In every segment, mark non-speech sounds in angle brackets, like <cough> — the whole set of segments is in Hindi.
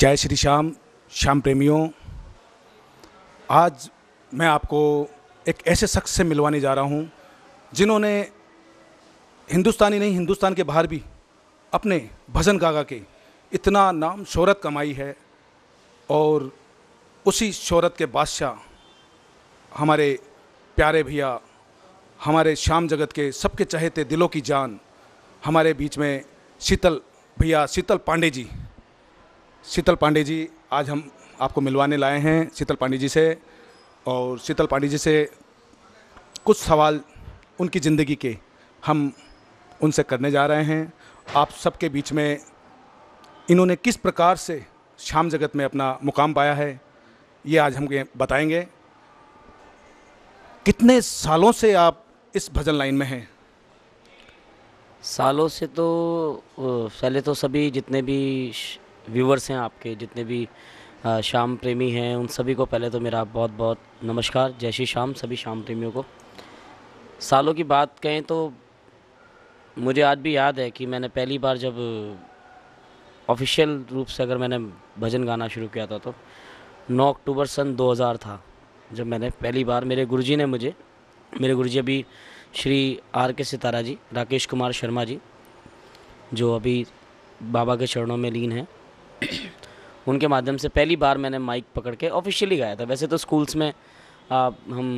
जय श्री श्याम श्याम प्रेमियों आज मैं आपको एक ऐसे शख्स से मिलवाने जा रहा हूँ जिन्होंने हिंदुस्तानी नहीं हिंदुस्तान के बाहर भी अपने भजन गागा के इतना नाम शोहरत कमाई है और उसी शोहरत के बादशाह हमारे प्यारे भैया हमारे श्याम जगत के सबके चहेते दिलों की जान हमारे बीच में शीतल भैया शीतल पांडे जी शीतल पांडे जी आज हम आपको मिलवाने लाए हैं शीतल पांडे जी से और शीतल पांडे जी से कुछ सवाल उनकी ज़िंदगी के हम उनसे करने जा रहे हैं आप सबके बीच में इन्होंने किस प्रकार से शाम जगत में अपना मुकाम पाया है ये आज हम बताएंगे कितने सालों से आप इस भजन लाइन में हैं सालों से तो पहले तो सभी जितने भी व्यूवर्स हैं आपके जितने भी शाम प्रेमी हैं उन सभी को पहले तो मेरा बहुत बहुत नमस्कार जय श्री शाम सभी शाम प्रेमियों को सालों की बात कहें तो मुझे आज भी याद है कि मैंने पहली बार जब ऑफिशियल रूप से अगर मैंने भजन गाना शुरू किया था तो 9 अक्टूबर सन 2000 था जब मैंने पहली बार मेरे गुरुजी ने मुझे मेरे गुरुजी अभी श्री आर के सितारा जी राकेश कुमार शर्मा जी जो अभी बाबा के चरणों में लीन हैं <clears throat> उनके माध्यम से पहली बार मैंने माइक पकड़ के ऑफिशियली गाया था वैसे तो स्कूल्स में आप हम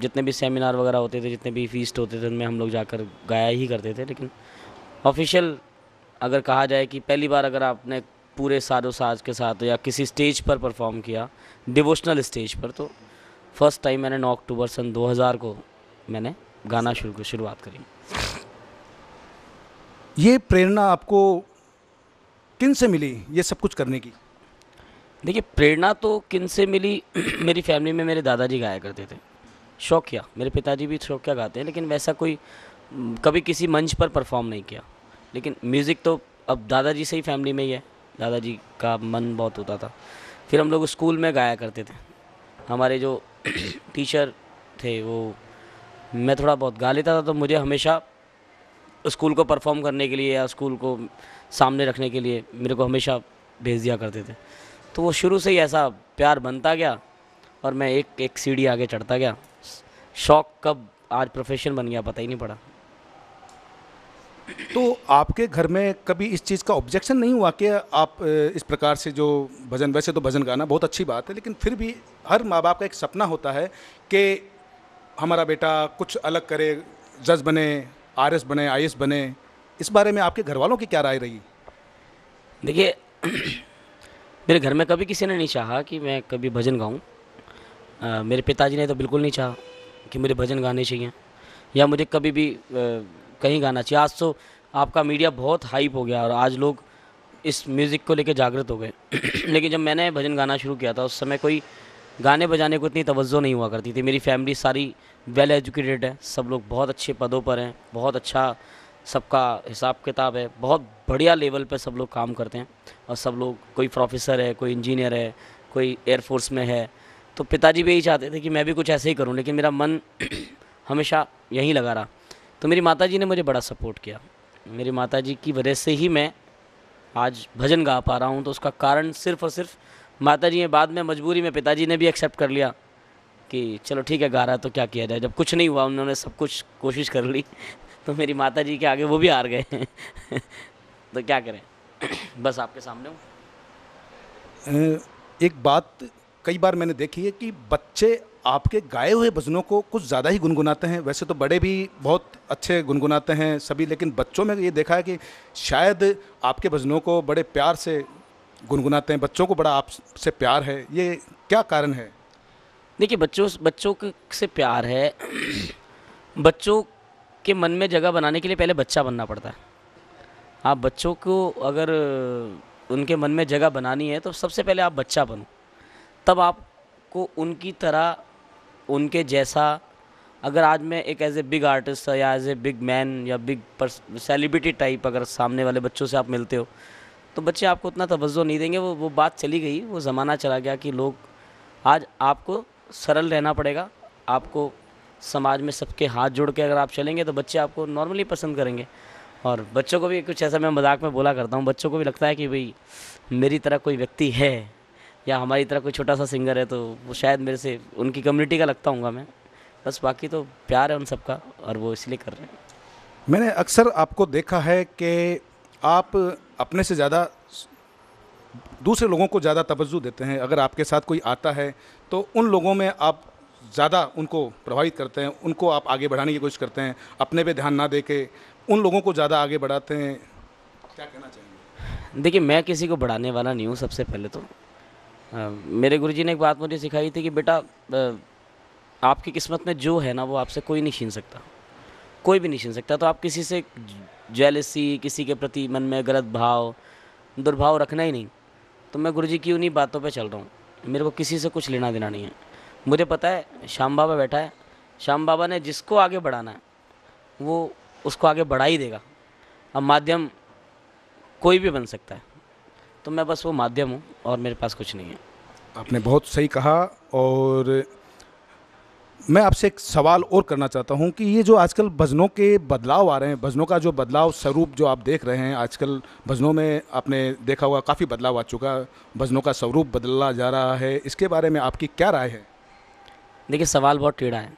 जितने भी सेमिनार वगैरह होते थे जितने भी फीस्ट होते थे उनमें हम लोग जाकर गाया ही करते थे लेकिन ऑफिशियल अगर कहा जाए कि पहली बार अगर आपने पूरे सारो साज के साथ या किसी स्टेज पर परफॉर्म किया डिवोशनल स्टेज पर तो फर्स्ट टाइम मैंने नौ अक्टूबर सन 2000 को मैंने गाना शुरू शुरुआत करी ये प्रेरणा आपको किन से मिली ये सब कुछ करने की देखिए प्रेरणा तो किन से मिली <clears throat> मेरी फैमिली में मेरे दादाजी गाया करते थे शौकिया मेरे पिताजी भी शौकिया गाते हैं लेकिन वैसा कोई कभी किसी मंच पर परफॉर्म नहीं किया लेकिन म्यूज़िक तो अब दादाजी से ही फैमिली में ही है दादाजी का मन बहुत होता था फिर हम लोग स्कूल में गाया करते थे हमारे जो <clears throat> टीचर थे वो मैं थोड़ा बहुत गा लेता था तो मुझे हमेशा स्कूल को परफॉर्म करने के लिए या स्कूल को सामने रखने के लिए मेरे को हमेशा भेज दिया करते थे तो वो शुरू से ही ऐसा प्यार बनता गया और मैं एक एक सीढ़ी आगे चढ़ता गया शौक कब आज प्रोफेशन बन गया पता ही नहीं पड़ा तो आपके घर में कभी इस चीज़ का ऑब्जेक्शन नहीं हुआ कि आप इस प्रकार से जो भजन वैसे तो भजन गाना बहुत अच्छी बात है लेकिन फिर भी हर माँ बाप का एक सपना होता है कि हमारा बेटा कुछ अलग करे जज बने आर एस बने आई बने इस बारे में आपके घर वालों की क्या राय रही देखिए <clears throat> मेरे घर में कभी किसी ने नहीं चाहा कि मैं कभी भजन गाऊं मेरे पिताजी ने तो बिल्कुल नहीं चाहा कि मुझे भजन गाने चाहिए या मुझे कभी भी आ, कहीं गाना चाहिए आज तो आपका मीडिया बहुत हाइप हो गया और आज लोग इस म्यूज़िक को लेकर जागृत हो गए <clears throat> लेकिन जब मैंने भजन गाना शुरू किया था उस समय कोई गाने बजाने को इतनी तवज्जो नहीं हुआ करती थी मेरी फैमिली सारी वेल एजुकेटेड है सब लोग बहुत अच्छे पदों पर हैं बहुत अच्छा सबका हिसाब किताब है बहुत बढ़िया लेवल पर सब लोग काम करते हैं और सब लोग कोई प्रोफेसर है कोई इंजीनियर है कोई एयरफोर्स में है तो पिताजी भी यही चाहते थे कि मैं भी कुछ ऐसे ही करूं लेकिन मेरा मन <clears throat> हमेशा यहीं लगा रहा तो मेरी माताजी ने मुझे बड़ा सपोर्ट किया मेरी माताजी की वजह से ही मैं आज भजन गा पा रहा हूँ तो उसका कारण सिर्फ़ और सिर्फ माता जी ने बाद में मजबूरी में पिताजी ने भी एक्सेप्ट कर लिया कि चलो ठीक है गा रहा तो क्या किया जाए जब कुछ नहीं हुआ उन्होंने सब कुछ कोशिश कर ली <laughs> तो मेरी माता जी के आगे वो भी हार गए <laughs> तो क्या करें <clears throat> बस आपके सामने हूँ एक बात कई बार मैंने देखी है कि बच्चे आपके गाए हुए भजनों को कुछ ज़्यादा ही गुनगुनाते हैं वैसे तो बड़े भी बहुत अच्छे गुनगुनाते हैं सभी लेकिन बच्चों में ये देखा है कि शायद आपके भजनों को बड़े प्यार से गुनगुनाते हैं बच्चों को बड़ा आपसे प्यार है ये क्या कारण है देखिए बच्चों बच्चों से प्यार है बच्चों के मन में जगह बनाने के लिए पहले बच्चा बनना पड़ता है आप बच्चों को अगर उनके मन में जगह बनानी है तो सबसे पहले आप बच्चा बनो तब आपको उनकी तरह उनके जैसा अगर आज मैं एक एज ए बिग आर्टिस्ट या एज ए बिग मैन या बिग सेलिब्रिटी टाइप अगर सामने वाले बच्चों से आप मिलते हो तो बच्चे आपको उतना तवज्जो नहीं देंगे वो वो बात चली गई वो ज़माना चला गया कि लोग आज आपको सरल रहना पड़ेगा आपको समाज में सबके हाथ जोड़ के अगर आप चलेंगे तो बच्चे आपको नॉर्मली पसंद करेंगे और बच्चों को भी कुछ ऐसा मैं मजाक में बोला करता हूँ बच्चों को भी लगता है कि भाई मेरी तरह कोई व्यक्ति है या हमारी तरह कोई छोटा सा सिंगर है तो वो शायद मेरे से उनकी कम्युनिटी का लगता हूँ मैं बस बाकी तो प्यार है उन सबका और वो इसलिए कर रहे हैं मैंने अक्सर आपको देखा है कि आप अपने से ज़्यादा दूसरे लोगों को ज़्यादा तवज्जो देते हैं अगर आपके साथ कोई आता है तो उन लोगों में आप ज़्यादा उनको प्रभावित करते हैं उनको आप आगे बढ़ाने की कोशिश करते हैं अपने पे ध्यान ना दे के उन लोगों को ज़्यादा आगे बढ़ाते हैं क्या कहना चाहेंगे देखिए मैं किसी को बढ़ाने वाला नहीं हूँ सबसे पहले तो आ, मेरे गुरुजी ने एक बात मुझे सिखाई थी कि बेटा आपकी किस्मत में जो है ना वो आपसे कोई नहीं छीन सकता कोई भी नहीं छीन सकता तो आप किसी से जेलसी किसी के प्रति मन में गलत भाव दुर्भाव रखना ही नहीं तो मैं जी की उन्हीं बातों पर चल रहा हूँ मेरे को किसी से कुछ लेना देना नहीं है मुझे पता है श्याम बाबा बैठा है श्याम बाबा ने जिसको आगे बढ़ाना है वो उसको आगे बढ़ा ही देगा अब माध्यम कोई भी बन सकता है तो मैं बस वो माध्यम हूँ और मेरे पास कुछ नहीं है आपने बहुत सही कहा और मैं आपसे एक सवाल और करना चाहता हूं कि ये जो आजकल भजनों के बदलाव आ रहे हैं भजनों का जो बदलाव स्वरूप जो आप देख रहे हैं आजकल भजनों में आपने देखा होगा काफ़ी बदलाव आ चुका है भजनों का स्वरूप बदला जा रहा है इसके बारे में आपकी क्या राय है देखिए सवाल बहुत टेढ़ा है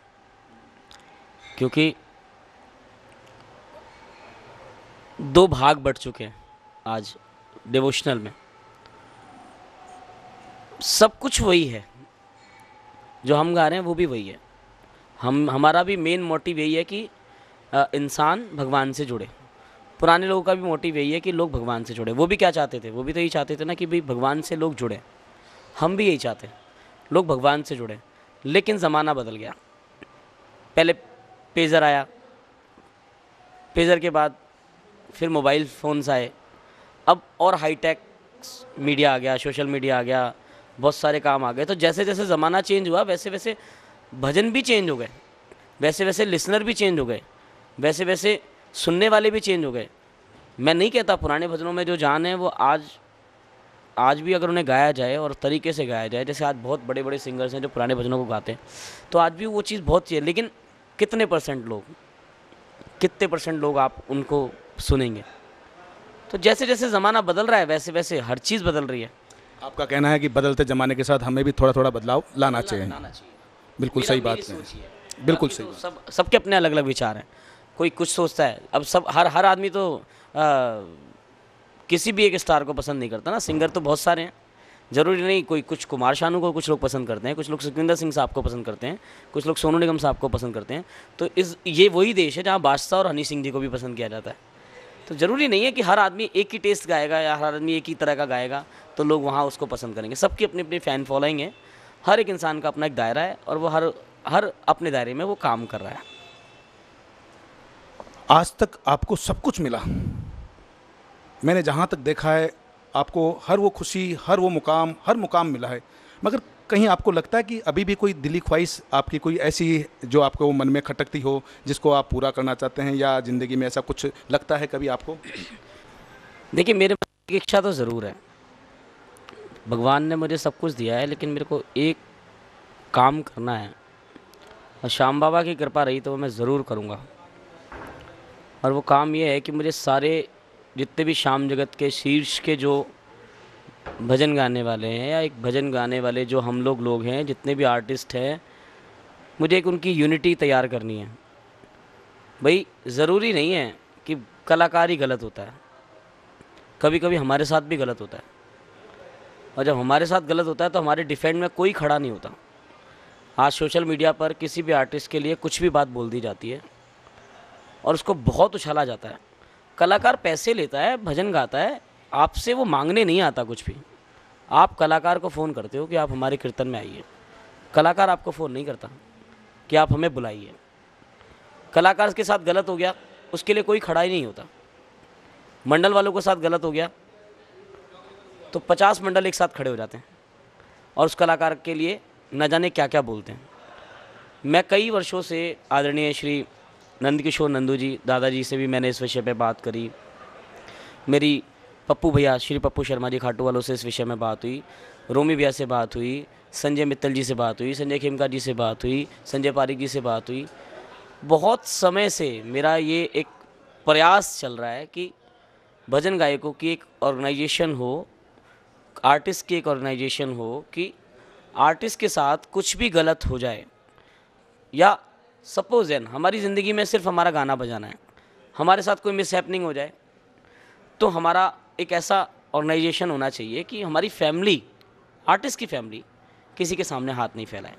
क्योंकि दो भाग बढ़ चुके हैं आज डिवोशनल में सब कुछ वही है जो हम गा रहे हैं वो भी वही है हम हमारा भी मेन मोटिव यही है कि इंसान भगवान से जुड़े पुराने लोगों का भी मोटिव यही है कि लोग भगवान से जुड़े वो भी क्या चाहते थे वो भी तो यही चाहते थे ना कि भाई भगवान से लोग जुड़े हम भी यही चाहते लोग भगवान से जुड़े लेकिन ज़माना बदल गया पहले पेज़र आया पेज़र के बाद फिर मोबाइल फ़ोन्स आए अब और हाईटेक मीडिया आ गया सोशल मीडिया आ गया बहुत सारे काम आ गए तो जैसे जैसे ज़माना चेंज हुआ वैसे वैसे भजन भी चेंज हो गए वैसे वैसे लिसनर भी चेंज हो गए वैसे वैसे सुनने वाले भी चेंज हो गए मैं नहीं कहता पुराने भजनों में जो जान है वो आज आज भी अगर उन्हें गाया जाए और तरीके से गाया जाए जैसे आज बहुत बड़े बड़े सिंगर्स हैं जो पुराने भजनों को गाते हैं तो आज भी वो चीज़ बहुत चाहिए लेकिन कितने परसेंट लोग कितने परसेंट लोग आप उनको सुनेंगे तो जैसे जैसे ज़माना बदल रहा है वैसे वैसे हर चीज़ बदल रही है आपका कहना है कि बदलते ज़माने के साथ हमें भी थोड़ा थोड़ा बदलाव लाना, चाहिए, लाना चाहिए। बिल्कुल सही बात है बिल्कुल सही तो सब सबके अपने अलग अलग विचार हैं कोई कुछ सोचता है अब सब हर हर आदमी तो किसी भी एक स्टार को पसंद नहीं करता ना सिंगर तो बहुत सारे हैं जरूरी नहीं कोई कुछ कुमार शानू को कुछ लोग पसंद करते हैं कुछ लोग सुखविंदर सिंह साहब को पसंद करते हैं कुछ लोग सोनू निगम साहब को पसंद करते हैं तो इस ये वही देश है जहाँ बादशाह और हनी सिंह जी को भी पसंद किया जाता है तो ज़रूरी नहीं है कि हर आदमी एक ही टेस्ट गाएगा या हर आदमी एक ही तरह का गाएगा तो लोग वहाँ उसको पसंद करेंगे सबकी अपनी अपनी फ़ैन फॉलोइंग है हर एक इंसान का अपना एक दायरा है और वो हर हर अपने दायरे में वो काम कर रहा है आज तक आपको सब कुछ मिला मैंने जहाँ तक देखा है आपको हर वो खुशी हर वो मुकाम हर मुकाम मिला है मगर कहीं आपको लगता है कि अभी भी कोई दिली ख्वाहिश आपकी कोई ऐसी जो आपको मन में खटकती हो जिसको आप पूरा करना चाहते हैं या ज़िंदगी में ऐसा कुछ लगता है कभी आपको देखिए मेरे इच्छा तो ज़रूर है भगवान ने मुझे सब कुछ दिया है लेकिन मेरे को एक काम करना है और श्याम बाबा की कृपा रही तो मैं ज़रूर करूँगा और वो काम ये है कि मुझे सारे जितने भी श्याम जगत के शीर्ष के जो भजन गाने वाले हैं या एक भजन गाने वाले जो हम लोग लोग हैं जितने भी आर्टिस्ट हैं मुझे एक उनकी यूनिटी तैयार करनी है भाई ज़रूरी नहीं है कि कलाकार ही गलत होता है कभी कभी हमारे साथ भी गलत होता है और जब हमारे साथ गलत होता है तो हमारे डिफेंड में कोई खड़ा नहीं होता आज सोशल मीडिया पर किसी भी आर्टिस्ट के लिए कुछ भी बात बोल दी जाती है और उसको बहुत उछाला जाता है कलाकार पैसे लेता है भजन गाता है आपसे वो मांगने नहीं आता कुछ भी आप कलाकार को फ़ोन करते हो कि आप हमारे कीर्तन में आइए कलाकार आपको फ़ोन नहीं करता कि आप हमें बुलाइए कलाकार के साथ गलत हो गया उसके लिए कोई खड़ा ही नहीं होता मंडल वालों के साथ गलत हो गया तो पचास मंडल एक साथ खड़े हो जाते हैं और उस कलाकार के लिए न जाने क्या क्या बोलते हैं मैं कई वर्षों से आदरणीय श्री नंदकिशोर नंदू जी दादाजी से भी मैंने इस विषय पर बात करी मेरी पप्पू भैया श्री पप्पू शर्मा जी खाटू वालों से इस विषय में बात हुई रोमी भैया से बात हुई संजय मित्तल जी से बात हुई संजय खेमका जी से बात हुई संजय पारिक जी से बात हुई बहुत समय से मेरा ये एक प्रयास चल रहा है कि भजन गायकों की एक ऑर्गेनाइजेशन हो आर्टिस्ट की एक ऑर्गेनाइजेशन हो कि आर्टिस्ट के साथ कुछ भी गलत हो जाए या सपोज एन हमारी ज़िंदगी में सिर्फ हमारा गाना बजाना है हमारे साथ कोई मिसहैपनिंग हो जाए तो हमारा एक ऐसा ऑर्गेनाइजेशन होना चाहिए कि हमारी फैमिली आर्टिस्ट की फैमिली किसी के सामने हाथ नहीं फैलाए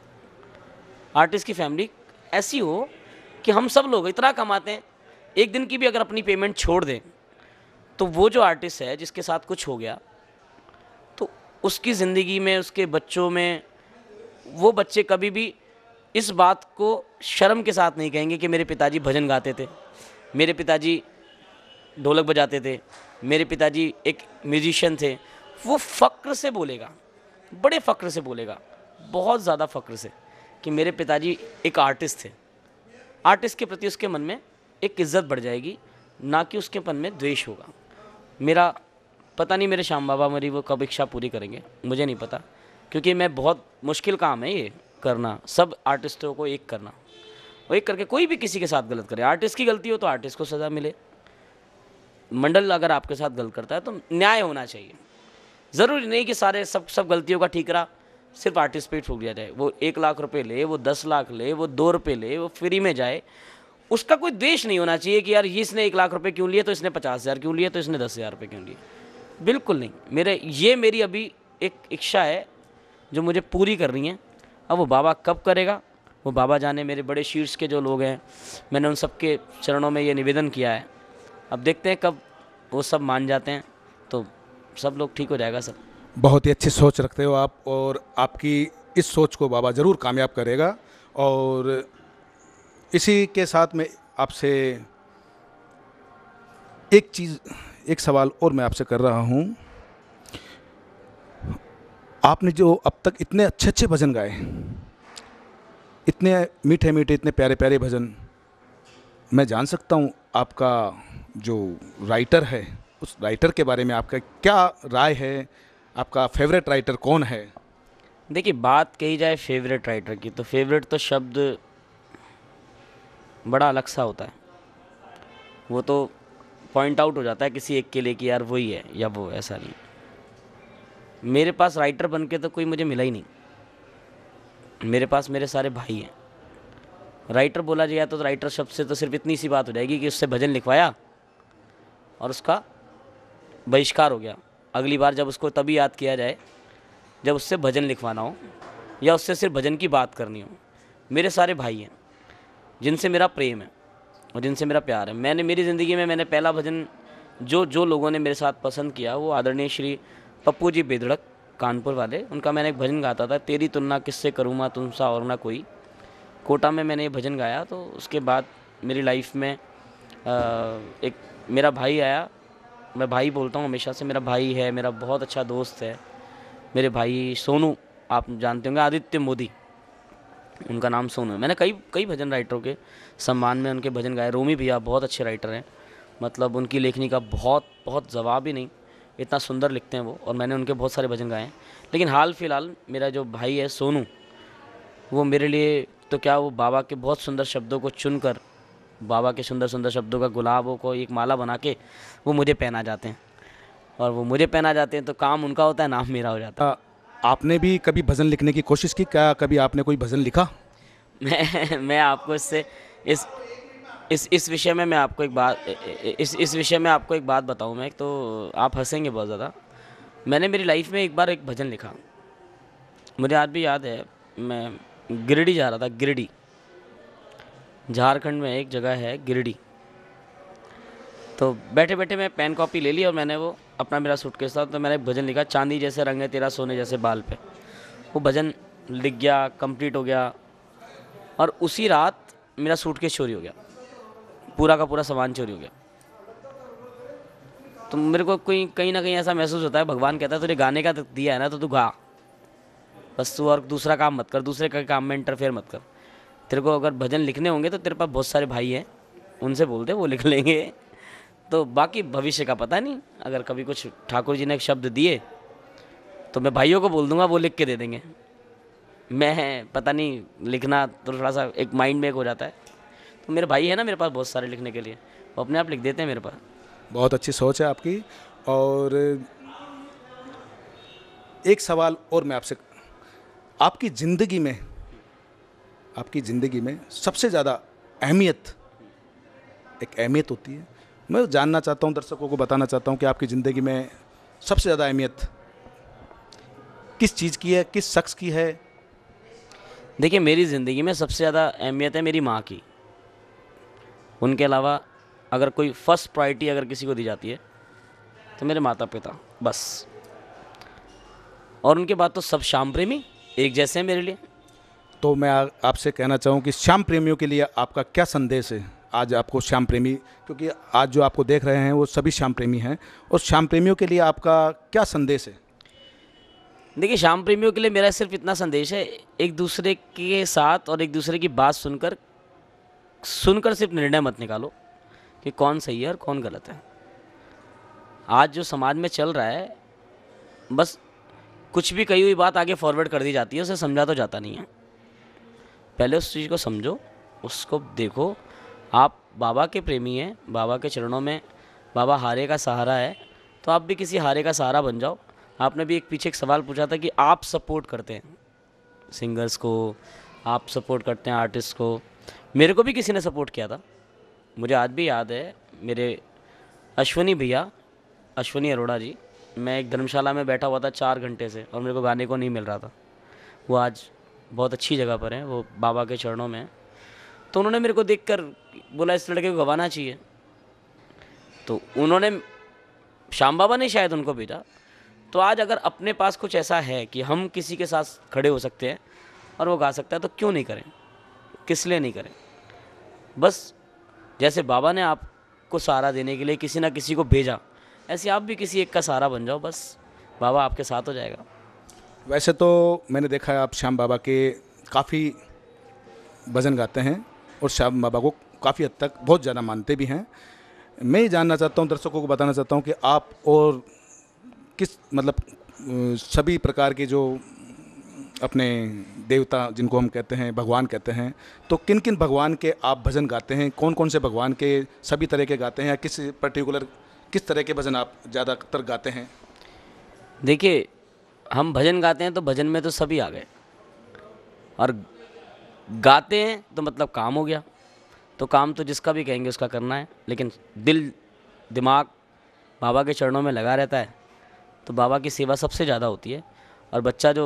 आर्टिस्ट की फैमिली ऐसी हो कि हम सब लोग इतना कमाते हैं एक दिन की भी अगर अपनी पेमेंट छोड़ दें तो वो जो आर्टिस्ट है जिसके साथ कुछ हो गया उसकी ज़िंदगी में उसके बच्चों में वो बच्चे कभी भी इस बात को शर्म के साथ नहीं कहेंगे कि मेरे पिताजी भजन गाते थे मेरे पिताजी ढोलक बजाते थे मेरे पिताजी एक म्यूजिशियन थे वो फ़क्र से बोलेगा बड़े फ़क्र से बोलेगा बहुत ज़्यादा फ़क्र से कि मेरे पिताजी एक आर्टिस्ट थे आर्टिस्ट के प्रति उसके मन में एक इज़्ज़त बढ़ जाएगी ना कि उसके मन में द्वेष होगा मेरा पता नहीं मेरे श्याम बाबा मेरी वो कब इच्छा पूरी करेंगे मुझे नहीं पता क्योंकि मैं बहुत मुश्किल काम है ये करना सब आर्टिस्टों को एक करना और एक करके कोई भी किसी के साथ गलत करे आर्टिस्ट की गलती हो तो आर्टिस्ट को सज़ा मिले मंडल अगर आपके साथ गलत करता है तो न्याय होना चाहिए ज़रूरी नहीं कि सारे सब सब गलतियों का ठीकरा सिर्फ आर्टिस्ट पे ठोक दिया जाए वो एक लाख रुपए ले वो दस लाख ले वो दो रुपये ले वो फ्री में जाए उसका कोई द्वेष नहीं होना चाहिए कि यार इसने एक लाख रुपए क्यों लिए तो इसने पचास हज़ार क्यों लिए तो इसने दस हज़ार रुपये क्यों लिए बिल्कुल नहीं मेरे ये मेरी अभी एक इच्छा है जो मुझे पूरी करनी है अब वो बाबा कब करेगा वो बाबा जाने मेरे बड़े शीर्ष के जो लोग हैं मैंने उन सबके चरणों में ये निवेदन किया है अब देखते हैं कब वो सब मान जाते हैं तो सब लोग ठीक हो जाएगा सर बहुत ही अच्छी सोच रखते हो आप और आपकी इस सोच को बाबा ज़रूर कामयाब करेगा और इसी के साथ में आपसे एक चीज़ एक सवाल और मैं आपसे कर रहा हूँ आपने जो अब तक इतने अच्छे अच्छे भजन गाए इतने मीठे मीठे इतने प्यारे प्यारे भजन मैं जान सकता हूँ आपका जो राइटर है उस राइटर के बारे में आपका क्या राय है आपका फेवरेट राइटर कौन है देखिए बात कही जाए फेवरेट राइटर की तो फेवरेट तो शब्द बड़ा अलग सा होता है वो तो पॉइंट आउट हो जाता है किसी एक के लिए कि यार वही है या वो ऐसा नहीं मेरे पास राइटर बन के तो कोई मुझे मिला ही नहीं मेरे पास मेरे सारे भाई हैं राइटर बोला जाए तो, तो राइटर शब्द से तो सिर्फ इतनी सी बात हो जाएगी कि उससे भजन लिखवाया और उसका बहिष्कार हो गया अगली बार जब उसको तभी याद किया जाए जब उससे भजन लिखवाना हो या उससे सिर्फ भजन की बात करनी हो मेरे सारे भाई हैं जिनसे मेरा प्रेम है और जिनसे मेरा प्यार है मैंने मेरी ज़िंदगी में मैंने पहला भजन जो जो लोगों ने मेरे साथ पसंद किया वो आदरणीय श्री पप्पू जी बेधड़क कानपुर वाले उनका मैंने एक भजन गाता था तेरी तुलना किससे करूँ तुम सा और ना कोई कोटा में मैंने ये भजन गाया तो उसके बाद मेरी लाइफ में आ, एक मेरा भाई आया मैं भाई बोलता हूँ हमेशा से मेरा भाई है मेरा बहुत अच्छा दोस्त है मेरे भाई सोनू आप जानते होंगे आदित्य मोदी उनका नाम सोनू है मैंने कई कई भजन राइटरों के सम्मान में उनके भजन गाए रोमी भैया बहुत अच्छे राइटर हैं मतलब उनकी लेखनी का बहुत बहुत जवाब ही नहीं इतना सुंदर लिखते हैं वो और मैंने उनके बहुत सारे भजन गाए हैं लेकिन हाल फिलहाल मेरा जो भाई है सोनू वो मेरे लिए तो क्या वो बाबा के बहुत सुंदर शब्दों को चुनकर बाबा के सुंदर सुंदर शब्दों का गुलाबों को एक माला बना के वो मुझे पहना जाते हैं और वो मुझे पहना जाते हैं तो काम उनका होता है नाम मेरा हो जाता है हाँ, आपने भी कभी भजन लिखने की कोशिश की क्या कभी आपने कोई भजन लिखा मैं मैं आपको इससे इस इस इस विषय में मैं आपको एक बात इस इस विषय में आपको एक बात बताऊं मैं तो आप हंसेंगे बहुत ज़्यादा मैंने मेरी लाइफ में एक बार एक भजन लिखा मुझे आज भी याद है मैं गिरडी जा रहा था गिरडी झारखंड में एक जगह है गिरडी तो बैठे बैठे मैं पेन कॉपी ले ली और मैंने वो अपना मेरा सूटकेस था तो मैंने भजन लिखा चांदी जैसे रंग है तेरा सोने जैसे बाल पे वो भजन लिख गया कंप्लीट हो गया और उसी रात मेरा सूटकेस चोरी हो गया पूरा का पूरा सामान चोरी हो गया तो मेरे को कोई कहीं ना कहीं ऐसा महसूस होता है भगवान कहता है तुझे गाने का तो दिया है ना तो तू गा बस तू और दूसरा काम मत कर दूसरे का काम में इंटरफेयर मत कर तेरे को अगर भजन लिखने होंगे तो तेरे पास बहुत सारे भाई हैं उनसे बोलते वो लिख लेंगे तो बाकी भविष्य का पता नहीं अगर कभी कुछ ठाकुर जी ने एक शब्द दिए तो मैं भाइयों को बोल दूंगा वो लिख के दे देंगे मैं पता नहीं लिखना तो थोड़ा सा एक माइंड में एक हो जाता है तो मेरे भाई है ना मेरे पास बहुत सारे लिखने के लिए वो अपने आप लिख देते हैं मेरे पास बहुत अच्छी सोच है आपकी और एक सवाल और मैं आपसे आपकी ज़िंदगी में आपकी ज़िंदगी में सबसे ज़्यादा अहमियत एक अहमियत होती है मैं जानना चाहता हूँ दर्शकों को बताना चाहता हूँ कि आपकी ज़िंदगी में सबसे ज़्यादा अहमियत किस चीज़ की है किस शख्स की है देखिए मेरी ज़िंदगी में सबसे ज़्यादा अहमियत है मेरी माँ की उनके अलावा अगर कोई फर्स्ट प्रायोरिटी अगर किसी को दी जाती है तो मेरे माता पिता बस और उनके बाद तो सब श्याम प्रेमी एक जैसे हैं मेरे लिए तो मैं आपसे कहना चाहूँ कि श्याम प्रेमियों के लिए आपका क्या संदेश है आज आपको श्याम प्रेमी क्योंकि आज जो आपको देख रहे हैं वो सभी श्याम प्रेमी हैं और श्याम प्रेमियों के लिए आपका क्या संदेश है देखिए श्याम प्रेमियों के लिए मेरा सिर्फ इतना संदेश है एक दूसरे के साथ और एक दूसरे की बात सुनकर सुनकर सिर्फ निर्णय मत निकालो कि कौन सही है और कौन गलत है आज जो समाज में चल रहा है बस कुछ भी कही हुई बात आगे फॉरवर्ड कर दी जाती है उसे समझा तो जाता नहीं है पहले उस चीज़ को समझो उसको देखो आप बाबा के प्रेमी हैं बाबा के चरणों में बाबा हारे का सहारा है तो आप भी किसी हारे का सहारा बन जाओ आपने भी एक पीछे एक सवाल पूछा था कि आप सपोर्ट करते हैं सिंगर्स को आप सपोर्ट करते हैं आर्टिस्ट को मेरे को भी किसी ने सपोर्ट किया था मुझे आज भी याद है मेरे अश्वनी भैया अश्वनी अरोड़ा जी मैं एक धर्मशाला में बैठा हुआ था चार घंटे से और मेरे को गाने को नहीं मिल रहा था वो आज बहुत अच्छी जगह पर हैं वो बाबा के चरणों में तो उन्होंने मेरे को देखकर बोला इस लड़के को गवाना चाहिए तो उन्होंने श्याम बाबा ने शायद उनको भेजा तो आज अगर अपने पास कुछ ऐसा है कि हम किसी के साथ खड़े हो सकते हैं और वो गा सकता है तो क्यों नहीं करें किस लिए नहीं करें बस जैसे बाबा ने आपको सहारा देने के लिए किसी ना किसी को भेजा ऐसे आप भी किसी एक का सहारा बन जाओ बस बाबा आपके साथ हो जाएगा वैसे तो मैंने देखा आप श्याम बाबा के काफ़ी भजन गाते हैं और श्याम बाबा को काफ़ी हद तक बहुत ज़्यादा मानते भी हैं मैं ये जानना चाहता हूँ दर्शकों को बताना चाहता हूँ कि आप और किस मतलब सभी प्रकार के जो अपने देवता जिनको हम कहते हैं भगवान कहते हैं तो किन किन भगवान के आप भजन गाते हैं कौन कौन से भगवान के सभी तरह के गाते हैं या किस पर्टिकुलर किस तरह के भजन आप ज़्यादातर गाते हैं देखिए हम भजन गाते हैं तो भजन में तो सभी आ गए और गाते हैं तो मतलब काम हो गया तो काम तो जिसका भी कहेंगे उसका करना है लेकिन दिल दिमाग बाबा के चरणों में लगा रहता है तो बाबा की सेवा सबसे ज़्यादा होती है और बच्चा जो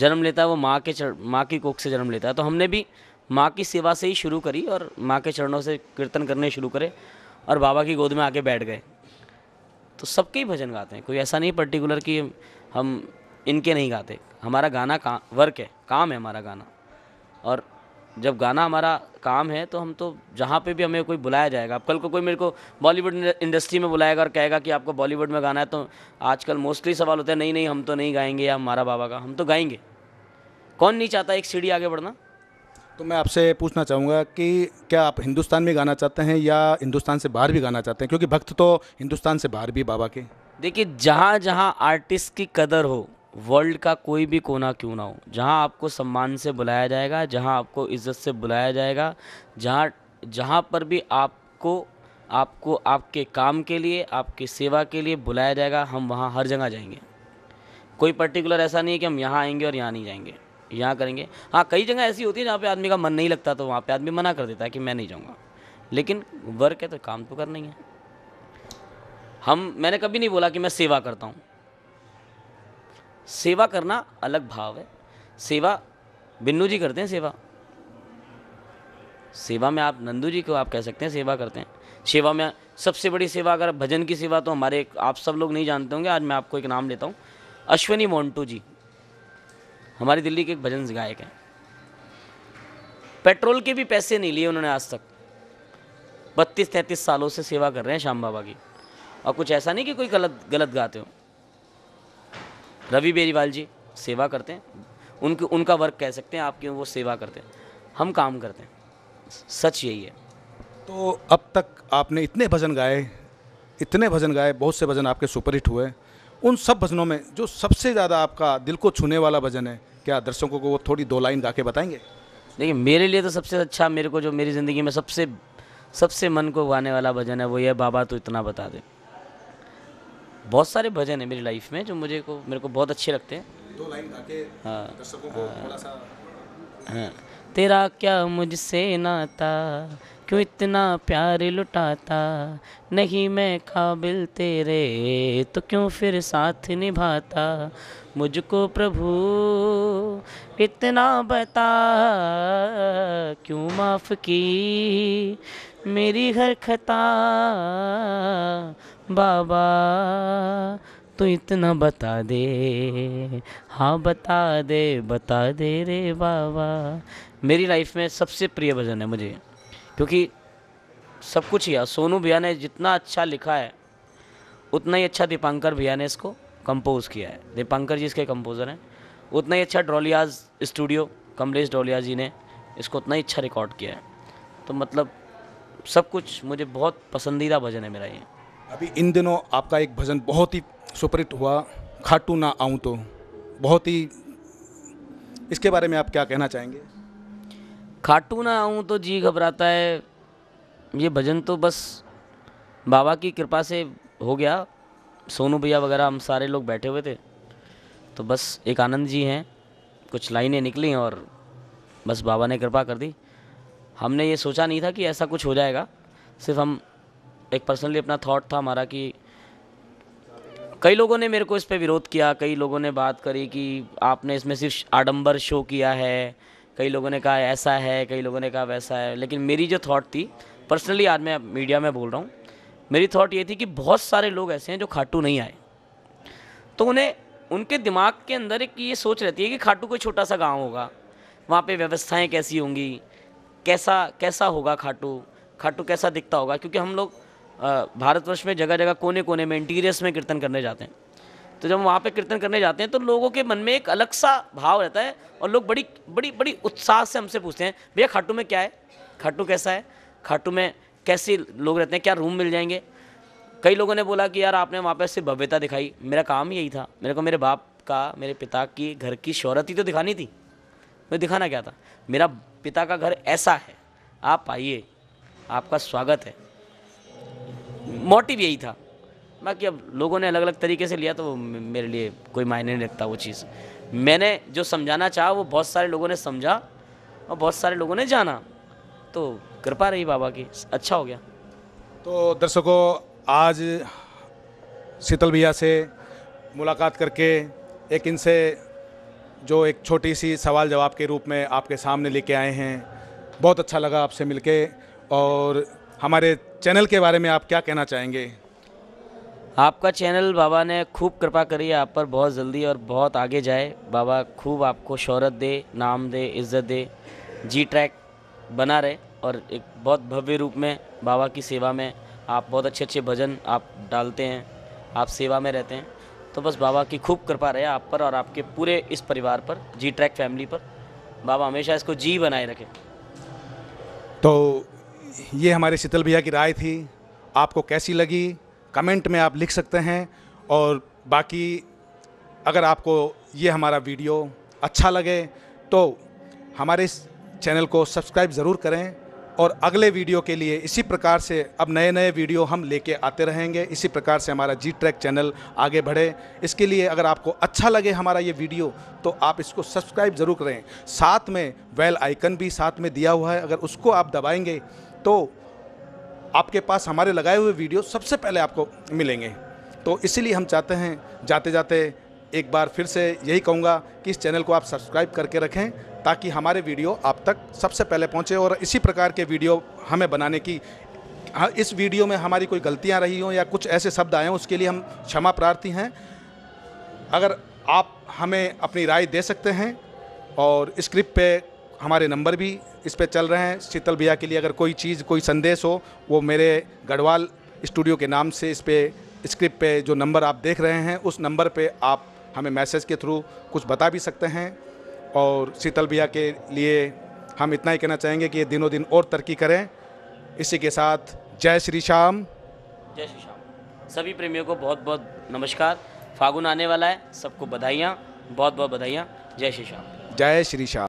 जन्म लेता है वो माँ के चर माँ की कोख से जन्म लेता है तो हमने भी माँ की सेवा से ही शुरू करी और माँ के चरणों से कीर्तन करने शुरू करे और बाबा की गोद में आके बैठ गए तो सबके ही भजन गाते हैं कोई ऐसा नहीं पर्टिकुलर कि हम इनके नहीं गाते हमारा गाना का वर्क है काम है हमारा गाना और जब गाना हमारा काम है तो हम तो जहाँ पे भी हमें कोई बुलाया जाएगा अब कल को कोई मेरे को बॉलीवुड इंडस्ट्री में बुलाएगा और कहेगा कि आपको बॉलीवुड में गाना है तो आजकल मोस्टली सवाल होता है नहीं नहीं हम तो नहीं गाएंगे या हमारा बाबा का हम तो गाएंगे कौन नहीं चाहता एक सीढ़ी आगे बढ़ना तो मैं आपसे पूछना चाहूँगा कि क्या आप हिंदुस्तान में गाना चाहते हैं या हिंदुस्तान से बाहर भी गाना चाहते हैं क्योंकि भक्त तो हिंदुस्तान से बाहर भी बाबा के देखिए जहाँ जहाँ आर्टिस्ट की कदर हो वर्ल्ड का कोई भी कोना क्यों ना हो जहाँ आपको सम्मान से बुलाया जाएगा जहाँ आपको इज़्ज़त से बुलाया जाएगा जहाँ जहाँ पर भी आपको आपको आपके काम के लिए आपकी सेवा के लिए बुलाया जाएगा हम वहाँ हर जगह जाएंगे कोई पर्टिकुलर ऐसा नहीं है कि हम यहाँ आएंगे और यहाँ नहीं जाएंगे यहाँ करेंगे हाँ कई जगह ऐसी होती है जहाँ पे आदमी का मन नहीं लगता तो वहाँ पे आदमी मना कर देता है कि मैं नहीं जाऊँगा लेकिन वर्क है तो काम तो करना ही है हम मैंने कभी नहीं बोला कि मैं सेवा करता हूँ सेवा करना अलग भाव है सेवा बिन्नू जी करते हैं सेवा सेवा में आप नंदू जी को आप कह सकते हैं सेवा करते हैं सेवा में सबसे बड़ी सेवा अगर भजन की सेवा तो हमारे आप सब लोग नहीं जानते होंगे आज मैं आपको एक नाम लेता हूँ अश्विनी मोन्टू जी हमारी दिल्ली के एक भजन गायक हैं पेट्रोल के भी पैसे नहीं लिए उन्होंने आज तक बत्तीस तैंतीस सालों से सेवा कर रहे हैं श्याम बाबा की और कुछ ऐसा नहीं कि कोई गलत गलत गाते हो रवि बेरीवाल जी सेवा करते हैं उनके उनका वर्क कह सकते हैं आप क्यों वो सेवा करते हैं हम काम करते हैं सच यही है तो अब तक आपने इतने भजन गाए इतने भजन गाए बहुत से भजन आपके सुपरहिट हुए उन सब भजनों में जो सबसे ज़्यादा आपका दिल को छूने वाला भजन है क्या दर्शकों को वो थोड़ी दो लाइन गा के बताएंगे देखिए मेरे लिए तो सबसे अच्छा मेरे को जो मेरी ज़िंदगी में सबसे सबसे मन को गाने वाला भजन है वो ये बाबा तो इतना बता दें बहुत सारे भजन है मेरी लाइफ में जो मुझे को मेरे को बहुत अच्छे लगते हैं दो लाइन गा हाँ।, हाँ।, हाँ तेरा क्या मुझसे नाता क्यों इतना प्यार लुटाता नहीं मैं काबिल तेरे तो क्यों फिर साथ निभाता मुझको प्रभु इतना बता क्यों माफ़ की मेरी हर खता बाबा तो इतना बता दे हाँ बता दे बता दे रे बाबा मेरी लाइफ में सबसे प्रिय भजन है मुझे क्योंकि सब कुछ ही सोनू भैया ने जितना अच्छा लिखा है उतना ही अच्छा दीपांकर भैया ने इसको कंपोज़ किया है दीपांकर जी इसके कंपोज़र हैं उतना ही अच्छा ड्रोलियाज स्टूडियो कमलेश ड्रोलिया जी ने इसको उतना ही अच्छा रिकॉर्ड किया है तो मतलब सब कुछ मुझे बहुत पसंदीदा भजन है मेरा ये अभी इन दिनों आपका एक भजन बहुत ही सुपरहिट हुआ खाटू ना आऊँ तो बहुत ही इसके बारे में आप क्या कहना चाहेंगे खाटू ना आऊँ तो जी घबराता है ये भजन तो बस बाबा की कृपा से हो गया सोनू भैया वगैरह हम सारे लोग बैठे हुए थे तो बस एक आनंद जी हैं कुछ लाइनें निकली और बस बाबा ने कृपा कर दी हमने ये सोचा नहीं था कि ऐसा कुछ हो जाएगा सिर्फ हम एक पर्सनली अपना थाट था हमारा कि कई लोगों ने मेरे को इस पर विरोध किया कई लोगों ने बात करी कि आपने इसमें सिर्फ आडम्बर शो किया है कई लोगों ने कहा ऐसा है कई लोगों ने कहा वैसा है लेकिन मेरी जो थाट थी पर्सनली आज मैं मीडिया में बोल रहा हूँ मेरी थाट ये थी कि बहुत सारे लोग ऐसे हैं जो खाटू नहीं आए तो उन्हें उनके दिमाग के अंदर एक ये सोच रहती है कि खाटू कोई छोटा सा गांव होगा वहाँ पे व्यवस्थाएं कैसी होंगी कैसा कैसा होगा खाटू खाटू कैसा दिखता होगा क्योंकि हम लोग भारतवर्ष में जगह जगह कोने कोने में इंटीरियर्स में कीर्तन करने जाते हैं तो जब हम वहाँ पे कीर्तन करने जाते हैं तो लोगों के मन में एक अलग सा भाव रहता है और लोग बड़ी बड़ी बड़ी उत्साह से हमसे पूछते हैं भैया खाटू में क्या है खाटू कैसा है खाटू में कैसे लोग रहते हैं क्या रूम मिल जाएंगे कई लोगों ने बोला कि यार आपने वहाँ पर सिर्फ भव्यता दिखाई मेरा काम यही था मेरे को मेरे बाप का मेरे पिता की घर की शहरत ही तो दिखानी थी मैं दिखाना क्या था मेरा पिता का घर ऐसा है आप आइए आपका स्वागत है मोटिव यही था बाकी अब लोगों ने अलग अलग तरीके से लिया तो मेरे लिए कोई मायने नहीं रखता वो चीज़ मैंने जो समझाना चाहा वो बहुत सारे लोगों ने समझा और बहुत सारे लोगों ने जाना तो कृपा रही बाबा की अच्छा हो गया तो दर्शकों आज शीतल भैया से मुलाकात करके एक इनसे जो एक छोटी सी सवाल जवाब के रूप में आपके सामने लेके आए हैं बहुत अच्छा लगा आपसे मिलके और हमारे चैनल के बारे में आप क्या कहना चाहेंगे आपका चैनल बाबा ने खूब कृपा करी है आप पर बहुत जल्दी और बहुत आगे जाए बाबा खूब आपको शहरत दे नाम दे इज्जत दे जी ट्रैक बना रहे और एक बहुत भव्य रूप में बाबा की सेवा में आप बहुत अच्छे अच्छे भजन आप डालते हैं आप सेवा में रहते हैं तो बस बाबा की खूब कृपा रहे आप पर और आपके पूरे इस परिवार पर जी ट्रैक फैमिली पर बाबा हमेशा इसको जी बनाए रखें तो ये हमारे शीतल भैया की राय थी आपको कैसी लगी कमेंट में आप लिख सकते हैं और बाकी अगर आपको ये हमारा वीडियो अच्छा लगे तो हमारे इस चैनल को सब्सक्राइब ज़रूर करें और अगले वीडियो के लिए इसी प्रकार से अब नए नए वीडियो हम लेके आते रहेंगे इसी प्रकार से हमारा जी ट्रैक चैनल आगे बढ़े इसके लिए अगर आपको अच्छा लगे हमारा ये वीडियो तो आप इसको सब्सक्राइब ज़रूर करें साथ में वेल आइकन भी साथ में दिया हुआ है अगर उसको आप दबाएँगे तो आपके पास हमारे लगाए हुए वीडियो सबसे पहले आपको मिलेंगे तो इसीलिए हम चाहते हैं जाते जाते एक बार फिर से यही कहूँगा कि इस चैनल को आप सब्सक्राइब करके रखें ताकि हमारे वीडियो आप तक सबसे पहले पहुँचे और इसी प्रकार के वीडियो हमें बनाने की हाँ, इस वीडियो में हमारी कोई गलतियाँ रही हों या कुछ ऐसे शब्द आए हों उसके लिए हम क्षमा प्रार्थी हैं अगर आप हमें अपनी राय दे सकते हैं और स्क्रिप्ट पे हमारे नंबर भी इस पर चल रहे हैं शीतल भैया के लिए अगर कोई चीज़ कोई संदेश हो वो मेरे गढ़वाल स्टूडियो के नाम से इस पर स्क्रिप्ट पे जो नंबर आप देख रहे हैं उस नंबर पे आप हमें मैसेज के थ्रू कुछ बता भी सकते हैं और शीतल भैया के लिए हम इतना ही कहना चाहेंगे कि ये दिनों दिन और तरक्की करें इसी के साथ जय श्री श्याम जय श्री श्याम सभी प्रेमियों को बहुत बहुत नमस्कार फागुन आने वाला है सबको बधाइयाँ बहुत बहुत बधाइयाँ जय श्री श्याम जय श्री श्याम